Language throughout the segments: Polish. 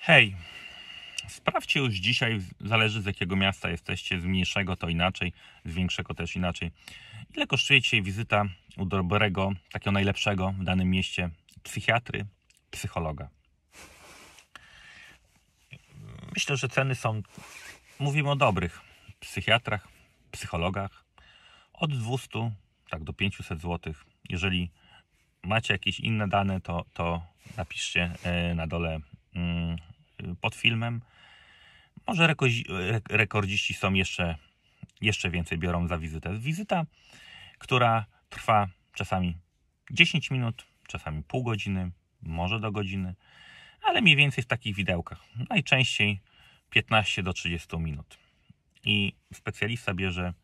Hej, sprawdźcie już dzisiaj, zależy z jakiego miasta jesteście, z mniejszego to inaczej, z większego też inaczej. Ile kosztuje dzisiaj wizyta u dobrego, takiego najlepszego w danym mieście psychiatry, psychologa? Myślę, że ceny są, mówimy o dobrych psychiatrach, psychologach, od 200 tak do 500 zł. Jeżeli macie jakieś inne dane, to, to napiszcie e, na dole mm, pod filmem. Może rekordziści są jeszcze, jeszcze więcej biorą za wizytę. Wizyta, która trwa czasami 10 minut, czasami pół godziny, może do godziny, ale mniej więcej w takich widełkach. Najczęściej 15 do 30 minut. I specjalista bierze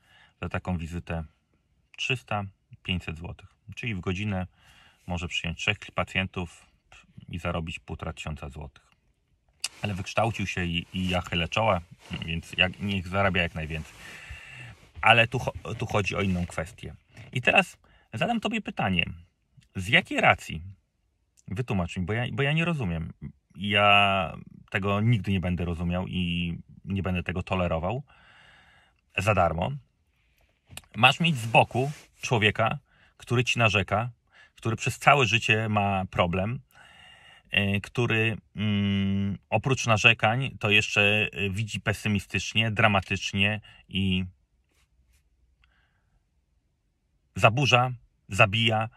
za taką wizytę 300-500 zł. Czyli w godzinę może przyjąć trzech pacjentów i zarobić tysiąca złotych ale wykształcił się i, i ja chylę czoła, więc jak, niech zarabia jak najwięcej. Ale tu, tu chodzi o inną kwestię. I teraz zadam Tobie pytanie. Z jakiej racji? Wytłumacz mi, bo ja, bo ja nie rozumiem. Ja tego nigdy nie będę rozumiał i nie będę tego tolerował za darmo. Masz mieć z boku człowieka, który ci narzeka, który przez całe życie ma problem, E, który mm, oprócz narzekań to jeszcze e, widzi pesymistycznie, dramatycznie i zaburza, zabija,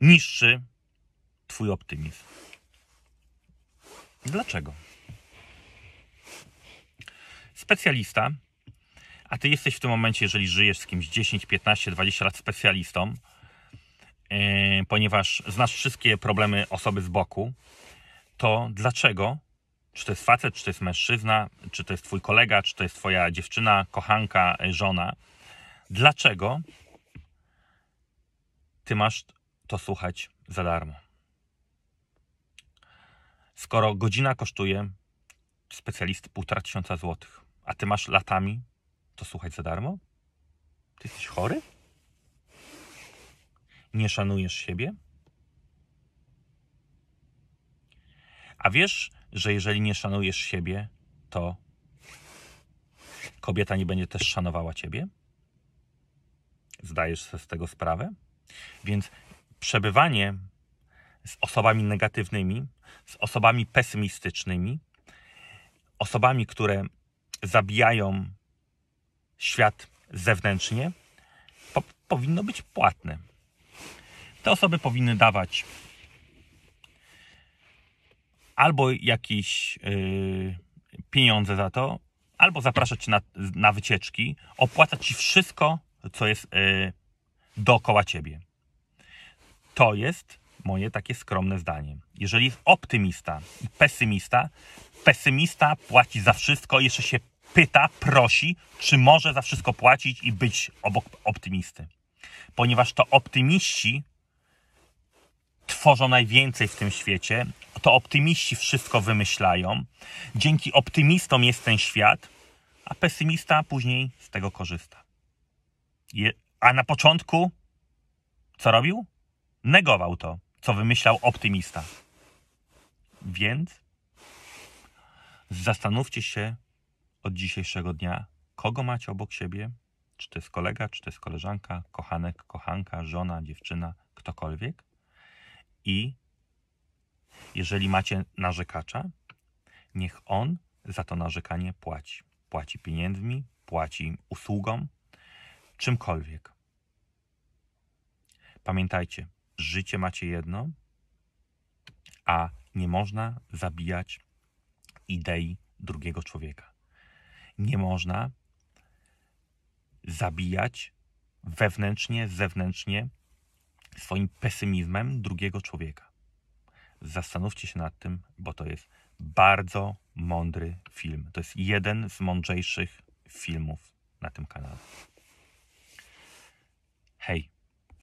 niszczy Twój optymizm. Dlaczego? Specjalista, a Ty jesteś w tym momencie, jeżeli żyjesz z kimś 10, 15, 20 lat specjalistą, Y, ponieważ znasz wszystkie problemy osoby z boku, to dlaczego, czy to jest facet, czy to jest mężczyzna, czy to jest twój kolega, czy to jest twoja dziewczyna, kochanka, y, żona, dlaczego ty masz to słuchać za darmo? Skoro godzina kosztuje specjalisty półtora tysiąca złotych, a ty masz latami to słuchać za darmo? Ty jesteś chory? nie szanujesz siebie? A wiesz, że jeżeli nie szanujesz siebie, to kobieta nie będzie też szanowała ciebie? Zdajesz sobie z tego sprawę? Więc przebywanie z osobami negatywnymi, z osobami pesymistycznymi, osobami, które zabijają świat zewnętrznie, po powinno być płatne te osoby powinny dawać albo jakieś yy, pieniądze za to, albo zapraszać na, na wycieczki, opłacać ci wszystko, co jest yy, dookoła ciebie. To jest moje takie skromne zdanie. Jeżeli jest optymista i pesymista, pesymista płaci za wszystko, jeszcze się pyta, prosi, czy może za wszystko płacić i być obok optymisty. Ponieważ to optymiści tworzą najwięcej w tym świecie, to optymiści wszystko wymyślają. Dzięki optymistom jest ten świat, a pesymista później z tego korzysta. Je, a na początku co robił? Negował to, co wymyślał optymista. Więc zastanówcie się od dzisiejszego dnia, kogo macie obok siebie. Czy to jest kolega, czy to jest koleżanka, kochanek, kochanka, żona, dziewczyna, ktokolwiek i jeżeli macie narzekacza, niech on za to narzekanie płaci. Płaci pieniędzmi, płaci usługą, czymkolwiek. Pamiętajcie, życie macie jedno, a nie można zabijać idei drugiego człowieka. Nie można zabijać wewnętrznie, zewnętrznie swoim pesymizmem drugiego człowieka. Zastanówcie się nad tym, bo to jest bardzo mądry film. To jest jeden z mądrzejszych filmów na tym kanale. Hej.